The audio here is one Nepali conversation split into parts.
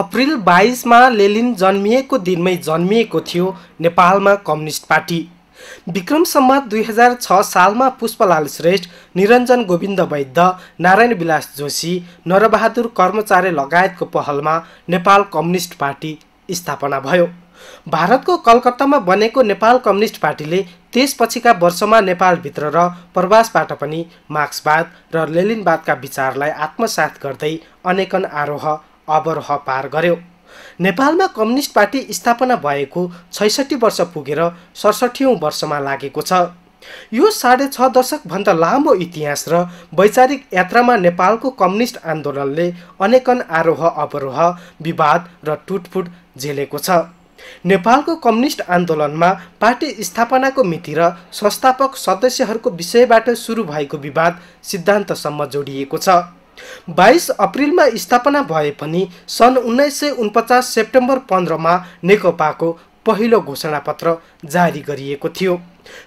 अप्रिल बाइसमा लेलिन जन्मिएको दिनमै जन्मिएको थियो नेपालमा कम्युनिस्ट पार्टी विक्रम सम्मत दुई हजार छ सालमा पुष्पलाल श्रेष्ठ निरञ्जन गोविन्द वैद्य नारायण विलास जोशी नरबहादुर कर्मचारी लगायतको पहलमा नेपाल कम्युनिस्ट पार्टी स्थापना भयो भारतको कलकत्तामा बनेको नेपाल कम्युनिस्ट पार्टीले त्यसपछिका वर्षमा नेपालभित्र र प्रवासबाट पनि मार्क्सवाद र लेलिनवादका विचारलाई आत्मसात गर्दै अनेकन आरोह अवरोह पार गर्यो नेपालमा कम्युनिस्ट पार्टी स्थापना भएको छैसठी वर्ष पुगेर सडसठीौँ वर्षमा लागेको छ यो साढे छ दशकभन्दा लामो इतिहास र वैचारिक यात्रामा नेपालको कम्युनिस्ट आन्दोलनले अनेकन आरोह अवरोह विवाद र टुटफुट झेलेको छ नेपालको कम्युनिस्ट आन्दोलनमा पार्टी स्थापनाको मिति र संस्थापक सदस्यहरूको विषयबाट सुरु भएको विवाद सिद्धान्तसम्म जोडिएको छ बाइस अप्रिलमा स्थापना भए पनि सन् उन्नाइस सय उनपचास सेप्टेम्बर पन्ध्रमा नेकपाको पहिलो घोषणापत्र जारी गरिएको थियो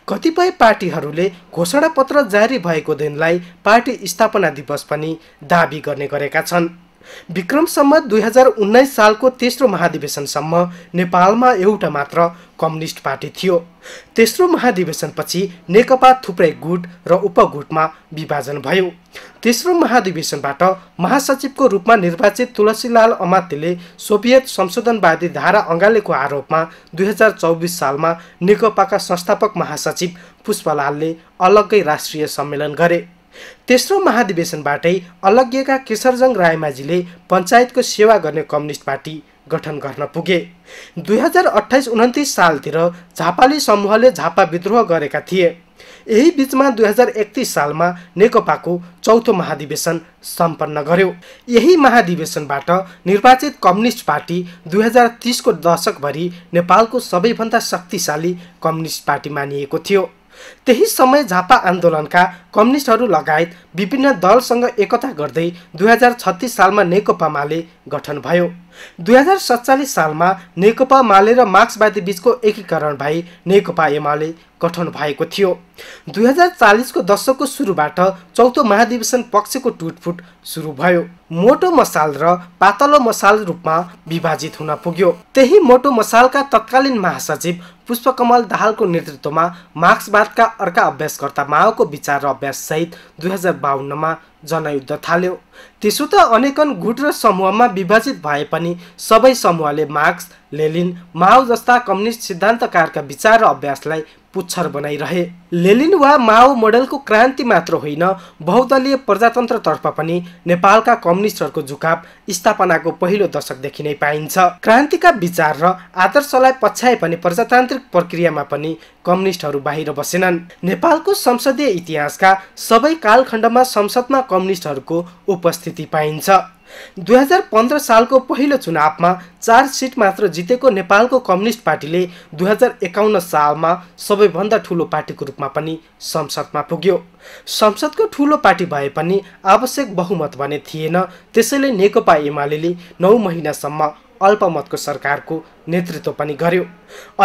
कतिपय पार्टीहरूले घोषणापत्र जारी भएको दिनलाई पार्टी स्थापना दिवस पनि दावी गर्ने गरेका छन् विक्रमसम्म दुई हजार उन्नाइस सालको तेस्रो महाधिवेशनसम्म नेपालमा एउटा मात्र कम्युनिस्ट पार्टी थियो तेस्रो महाधिवेशनपछि नेकपा थुप्रै गुट र उपगुटमा विभाजन भयो तेस्रो महाधिवेशनबाट महासचिवको रूपमा निर्वाचित तुलसीलाल अमात्यले सोभियत संशोधनवादी धारा अँगालेको आरोपमा दुई हजार चौबिस सालमा नेकपाका संस्थापक महासचिव पुष्पलालले अलग्गै राष्ट्रिय सम्मेलन गरे तेस्रो महाधिवेशनबाटै अलग्गेका केशरजङ रायमाझीले पञ्चायतको सेवा गर्ने कम्युनिस्ट पार्टी गठन गर्न पुगे दुई हजार अठाइस उन्तिस सालतिर झापाली समूहले झापा विद्रोह गरेका थिए यही बिचमा दुई हजार एकतिस सालमा नेकपाको चौथो महाधिवेशन सम्पन्न गर्यो यही महाधिवेशनबाट निर्वाचित कम्युनिस्ट पार्टी दुई हजार तिसको दशकभरि नेपालको सबैभन्दा शक्तिशाली कम्युनिस्ट पार्टी मानिएको थियो त्यही समय झापा आन्दोलनका कम्युनिस्टहरू लगायत विभिन्न दलसँग एकता गर्दै दुई हजार छत्तिस सालमा नेकपा माले गठन भयो दुई हजार सत्तालिस सालमा नेकपा माले र मार्क्सवादी बीचको एकीकरण भई नेकपा एमाले गठन भएको थियो दुई हजार चालिसको दशकको सुरुबाट चौथो महाधिवेशन पक्षको टुटफुट सुरु भयो मोटो मसाल र पातलो मसाल रूपमा विभाजित हुन पुग्यो त्यही मोटो मसालका तत्कालीन महासचिव पुष्पकमल दाहालको नेतृत्वमा मार्क्सवादका अर्का अभ्यासकर्ता माओको विचार र सहित दुई हजार बाहन्नमा जनयुद्ध थाल्यो त्यसो त अनेकन गुट र समूहमा विभाजित भए पनि सबै समूहले मार्क्स लेलिन माओ जस्ता कम्युनिस्ट सिद्धान्तकारका विचार र अभ्यासलाई पुच्छर बनाइरहे लेलिन वा माओ मोडेलको क्रान्ति मात्र होइन बहुदलीय प्रजातन्त्रतर्फ पनि नेपालका कम्युनिस्टहरूको झुकाव स्थापनाको पहिलो दशकदेखि नै पाइन्छ क्रान्तिका विचार र आदर्शलाई पछ्याए पनि प्रजातान्त्रिक प्रक्रियामा पनि कम्युनिस्टहरू बाहिर बसेनन् नेपालको संसदीय इतिहासका सबै कालखण्डमा संसदमा कम्युनिस्टहरूको उपस्थिति पाइन्छ दुई हजार पन्ध्र सालको पहिलो चुनावमा चार सिट मात्र जितेको नेपालको कम्युनिस्ट पार्टीले दुई हजार एकाउन्न सालमा सबैभन्दा ठुलो पार्टीको रूपमा पनि संसदमा पुग्यो संसदको ठुलो पार्टी भए पनि आवश्यक बहुमत भने थिएन त्यसैले नेकपा एमाले नौ महिनासम्म अल्पमतको सरकारको नेतृत्व पनि गर्यो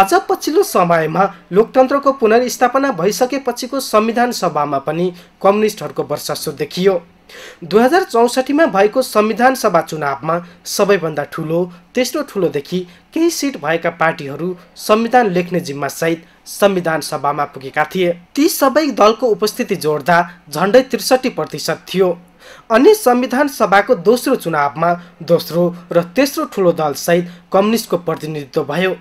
अझ पछिल्लो समयमा लोकतन्त्रको पुनर्स्थापना भइसकेपछिको संविधान सभामा पनि कम्युनिस्टहरूको वर्चस्व देखियो दुई हजार चौसठीमा भएको संविधान सभा चुनावमा सबैभन्दा ठुलो तेस्रो ठुलोदेखि केही सिट भएका पार्टीहरू संविधान लेख्ने जिम्मा सहित संविधान सभामा पुगेका थिए ती सबै दलको उपस्थिति जोड्दा झन्डै त्रिसठी प्रतिशत थियो अनि संविधान सभाको दोस्रो चुनावमा दोस्रो र तेस्रो ठुलो दलसहित कम्युनिस्टको प्रतिनिधित्व भयो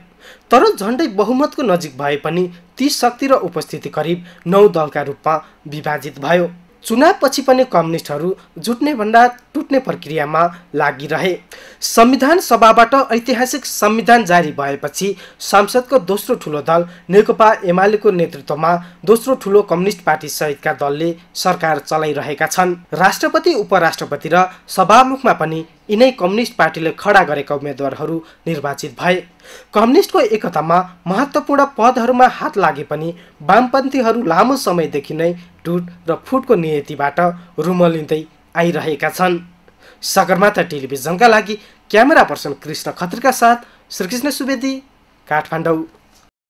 तर झन्डै बहुमतको नजिक भए पनि ती शक्ति र उपस्थिति करिब नौ दलका रूपमा विभाजित भयो चुनावपछि पनि कम्युनिस्टहरू जुट्ने भन्दा टुट्ने प्रक्रियामा लागिरहे संविधान सभाबाट ऐतिहासिक संविधान जारी भएपछि सांसदको दोस्रो ठुलो दल नेकपा एमालेको नेतृत्वमा दोस्रो ठुलो कम्युनिस्ट पार्टी सहितका दलले सरकार चलाइरहेका छन् राष्ट्रपति उपराष्ट्रपति र सभामुखमा पनि यिनै कम्युनिस्ट पार्टीले खडा गरेका उम्मेद्वारहरू निर्वाचित भए कम्युनिस्टको एकतामा महत्त्वपूर्ण पदहरूमा हात लागे पनि वामपन्थीहरू लामो समयदेखि नै टुट र फुटको नियतिबाट रुमलिँदै आइरहेका छन् सगरमाथा टेलिभिजनका लागि क्यामेरा पर्सन कृष्ण खत्रीका साथ श्रीकृष्ण सुवेदी काठमाडौँ